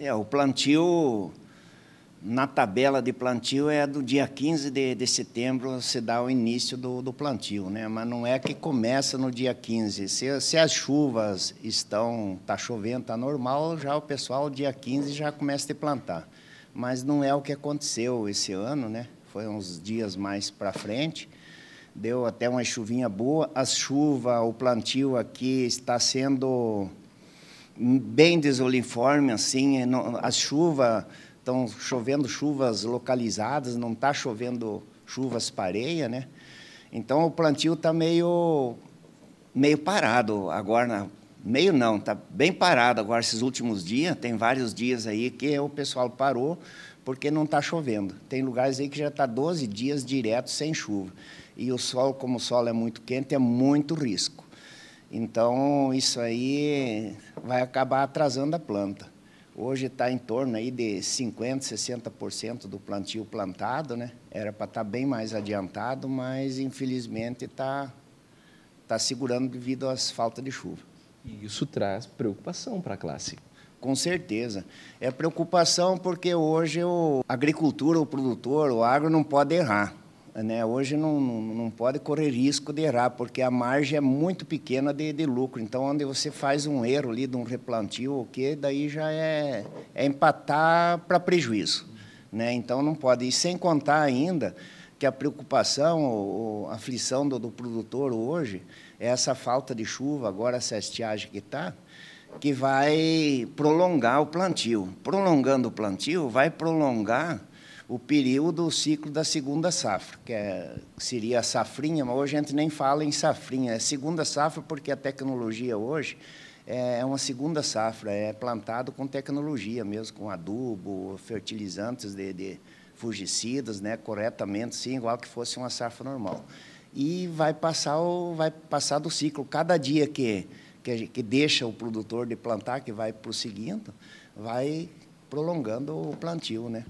É, o plantio, na tabela de plantio, é do dia 15 de, de setembro se dá o início do, do, plantio, né? mas não é que começa no dia 15. Se, se as chuvas estão, está chovendo, está normal, já o pessoal, dia 15, já começa a plantar. Mas não é o que aconteceu esse ano, né? foi uns dias mais para frente, deu até uma chuvinha boa. As chuvas, o plantio aqui está sendo bem desuniforme, assim, as chuvas estão chovendo chuvas localizadas, não está chovendo chuvas pareia, né? Então o plantio está meio meio parado agora, meio não, está bem parado agora esses últimos dias. Tem vários dias aí que o pessoal parou porque não está chovendo. Tem lugares aí que já está 12 dias direto sem chuva. E o sol, como o sol é muito quente, é muito risco. Então, isso aí vai acabar atrasando a planta. Hoje está em torno aí de 50%, 60% do plantio plantado, né? Era para estar tá bem mais adiantado, mas infelizmente está tá segurando devido às faltas de chuva. E isso traz preocupação para a classe. Com certeza. É preocupação porque hoje o, a agricultura, o produtor, o agro não pode errar. Né? Hoje não, não pode correr risco de errar, porque a margem é muito pequena de, de lucro. Então, onde você faz um erro ali de um replantio ou o quê, daí já é, é empatar para prejuízo. Né? Então, não pode. E sem contar ainda que a preocupação, ou, a aflição do, do produtor hoje é essa falta de chuva, agora essa estiagem que está, que vai prolongar o plantio. Prolongando o plantio, vai prolongar o período, o ciclo da segunda safra, que, é, que seria a safrinha, mas hoje a gente nem fala em safrinha, é segunda safra porque a tecnologia hoje é, é uma segunda safra, é plantado com tecnologia mesmo, com adubo, fertilizantes de, de fungicidas, né, corretamente, sim, igual que fosse uma safra normal. E vai passar, o, vai passar do ciclo. Cada dia que, que, que deixa o produtor de plantar, que vai prosseguindo, vai prolongando o plantio, né?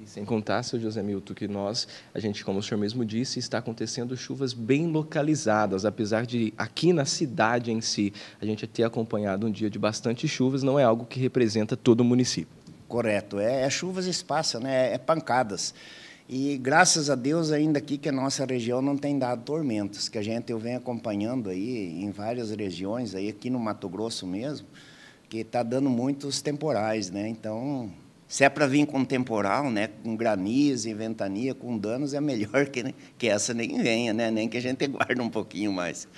E sem contar, seu José Milton, que nós, a gente, como o senhor mesmo disse, está acontecendo chuvas bem localizadas, apesar de aqui na cidade em si a gente ter acompanhado um dia de bastante chuvas, não é algo que representa todo o município. Correto, é, é chuvas espaço, né? é pancadas. E graças a Deus ainda aqui que a nossa região não tem dado tormentas, que a gente eu venho acompanhando aí em várias regiões, aí aqui no Mato Grosso mesmo, que está dando muitos temporais, né? Então se é para vir com temporal, né, com granizo e ventania, com danos, é melhor que, né, que essa nem venha, né, nem que a gente guarde um pouquinho mais.